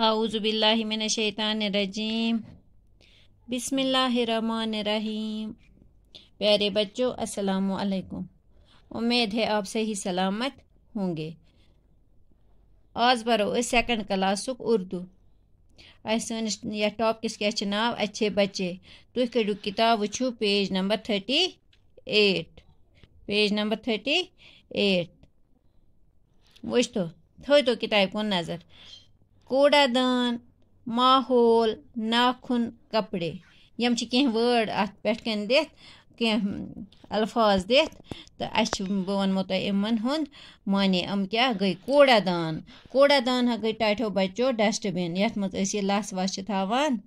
आउज़बिल्लिमिनशैतानरजीम बिसमीम प्यारे बच्चों अस्सलाम उम्मीद है आप सही सलामत होंगे आज बरो सेकंड क्लासुक उर्दू अ टॉपिक क्या क्या नाव अच्छे बच्चे तुम तो कड़ू किताब वो page number thirty eight page number thirty eight वो तो थो तो किताब को नज़र कूड़ादान माहौल नाखुन कपड़े यम कह वर्ड अत पे कन दिथ कह तो अस बह वनमो तुम इमन हूँ माने अम क्या गई कूड़ादान कूड़ादान गई टाठो बच्चो डस्टबिन ये मज लस वस थावान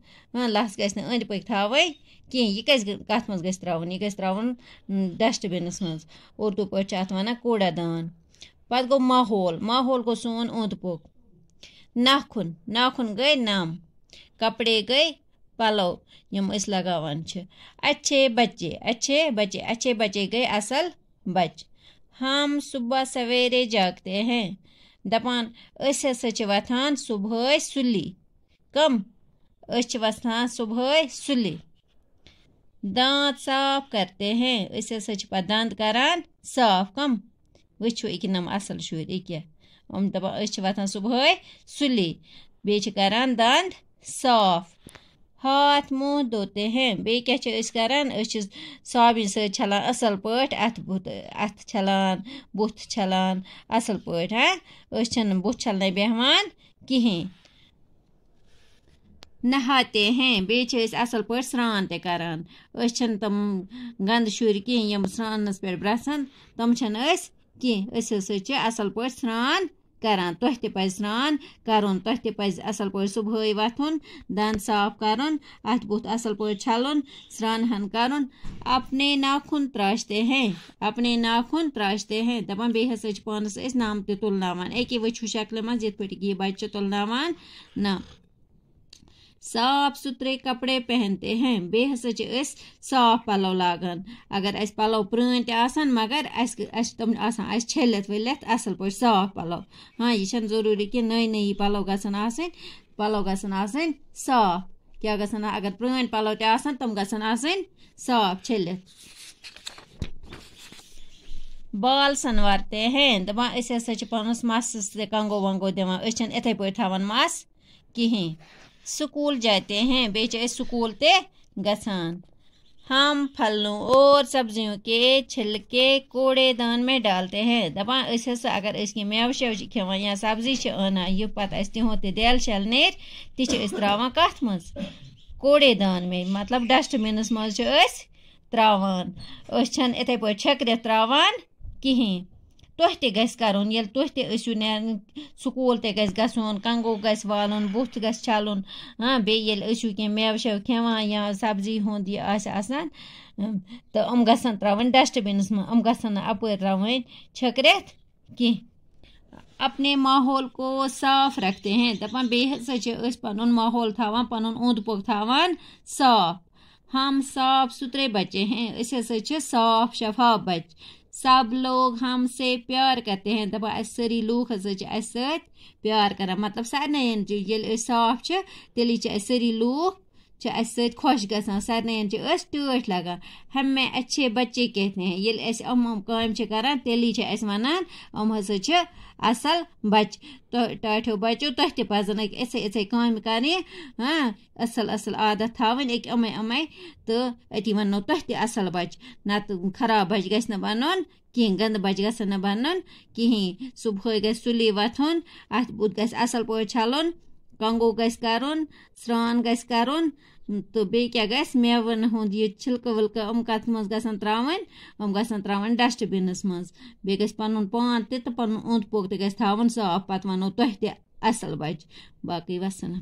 लस गि अंद पक थावे कह यह कत मज ग यह ग डस्टबिनस मज उर्दू पे अत वन कूड़ा दान गो माहौल माहौल गो सोन ओंद पोक नाखुन नाखुन गए नम कपड़े गए پَلو یِم أسۍ لگاوان چھِ اچھے بچے اچھے بچے اچھے بچے گٔے اَصٕل بچہِ ہم صُبح سویرے جاگتے ہیں دَپان أسۍ ہسا چھِ وۄتھان صُبحٲے سُلی کَم أسۍ چھِ وۄتھان صُبحٲے سُلی دانٛت صاف کرتے ہیں أسۍ ہسا چھِ پَتہٕ دَنٛد کران صاف کَم وٕچھِو أکہِ نَم اَصٕل شُرۍ أکیٛاہ یِم دَپان أسۍ چھِ وۄتھان صُبحٲے سُلی بیٚیہِ چھِ کَران دَنٛد صاف ہاتھ مُہ دھوتے ہیں بیٚیہِ کیٛاہ چھِ أسۍ کَران أسۍ چھِ صابنہِ سۭتۍ چھَلان اَصٕل پٲٹھۍ اَتھٕ بُتھ اَتھٕ چھَلان بُتھ چھَلان اَصٕل پٲٹھۍ ہاں أسۍ چھِنہٕ بُتھ چھَلنَے بیٚہوان کِہیٖنۍ نہاتے ہیں بیٚیہِ چھِ أسۍ اَصٕل پٲٹھۍ سرٛان تہِ کَران أسۍ چھِنہٕ تِم گَنٛدٕ شُرۍ کینٛہہ یِم سرٛانَس پٮ۪ٹھ برٛسَن تِم چھِنہٕ أسۍ کیٚنٛہہ أسۍ ہسا چھِ اَصٕل پٲٹھۍ سرٛان کران تۄہہِ تہِ پَزِ سرٛان کَرُن تۄہہِ تہِ پَزِ اَصٕل پٲٹھۍ صُبحٲے وۄتھُن دَنٛد صاف کَرُن اَتھ بُتھ اَصٕل پٲٹھۍ چھَلُن سرٛان ہن کَرُن اَپنے ناخُن ترٛاشتے ہیں اَپنے ناخُن ترٛاشتے ہیں دَپان بیٚیہِ ہسا چھِ پانَس أسۍ نَم تہِ تُلناوان أکیٛاہ وٕچھو شَکلہِ منٛز یِتھ پٲٹھۍ یہِ بَچہِ چھِ تُلناوان نَم साफ सुथरे कपड़े पहनते हैं बे हसा साफ पलव लागान अगर अस पलव प्रण त मगर अस अस तम आसान असल पे साफ पलव हाँ यह जरूरी कि नई नई पलव ग आसन पलव गसन साफ क्या गसन अगर प्रण पलव त तम गसन आसन साफ छिलित बाल सनवारते हैं दपान अस हसा पानस मसस कंगो वंगो दिवान अन इथे पे थवान मस कहें स्कूल जाते हैं बेच स्कूल ते गसान हम फलों और सब्जियों के छिलके कूड़ेदान में डालते हैं दपा अगर इसकी मेव शेव खेवान या सब्जी से अनान यह पे तिहों ते दल शल नेर तह त्रावान कत मज कूड़ेदान में मतलब डस्टबिनस मज त्रावान अन इथे पे छकरित त्रावान कहें تۄہہِ تہِ گژھِ کَرُن ییٚلہِ تُہۍ تہِ ٲسِو نیران سکوٗل تہِ گژھِ گژھُن کنٛگو گژھِ والُن بُتھ گژھِ چھَلُن ہاں بیٚیہِ ییٚلہِ ٲسِو کیٚنٛہہ مٮ۪وٕ شٮ۪وٕ کھٮ۪وان یا سبزی ہُنٛد یہِ آسہِ آسان تہٕ یِم گژھن ترٛاوٕنۍ ڈَسٹہٕ بِنَس منٛز یِم گژھن نہٕ اَپٲرۍ ترٛاوٕنۍ چھٔکرِتھ کیٚنٛہہ اپنے ماحول کو صاف رکھتے ہیں دَپان بیٚیہِ ہسا چھِ أسۍ پَنُن ماحول تھاوان پَنُن اوٚنٛد پوٚک تھاوان صاف ہم صاف سُتھرے بچے ہیں أسۍ ہسا چھِ صاف شفاف بچہِ सब लोग हमसे प्यार करते हैं दपान अस सारी लूख हस प्यार कर मतलब सारे ये साफ तेल सारी लूख چھِ اَسہِ سۭتۍ خۄش گژھان سارنٕیَن چھِ أسۍ ٹٲٹھۍ لَگان ہمیں اچھے بَچے کہتے ہیں ییٚلہِ أسۍ یِم یِم کامہِ چھِ کَران تیٚلی چھِ اَسہِ وَنان یِم ہَسا چھِ اَصٕل بَچہِ تہٕ ٹاٹھیو بَچو تۄہہِ تہِ پَزَن أکہِ یِژھے یِژھے کامہِ کَرنہِ ہاں اَصٕل اَصٕل عادت تھاوٕنۍ أکہِ یِمَے یِمَے تہٕ أتی وَنو تۄہہِ تہِ اَصٕل بَچہِ نَتہٕ خراب بَچہِ گژھِ نہٕ بَنُن کِہیٖنۍ گنٛدٕ بَچہِ گژھن نہٕ بَنُن کِہیٖنۍ صُبحٲے گژھِ سُلی وۄتھُن اَتھ بُتھ گژھِ اَصٕل پٲٹھۍ چھَلُن کانگو گژھِ کَرُن سرٛان گژھِ کَرُن تہٕ بیٚیہِ کیاہ گژھِ میوَن ہُنٛد یہِ چھِلکہٕ وِلکہٕ یِم کَتھ منٛز گژھن ترٛاوٕنۍ یِم گژھن ترٛاوٕنۍ ڈَسٹہٕ بِنَس منٛز بیٚیہِ گژھِ پَنُن پان تہِ تہٕ پَنُن اوٚنٛد پوٚک تہِ گژھِ تھاوُن صاف پَتہٕ وَنو تۄہہِ تہِ اَصٕل بَچہِ باقٕے وَسلام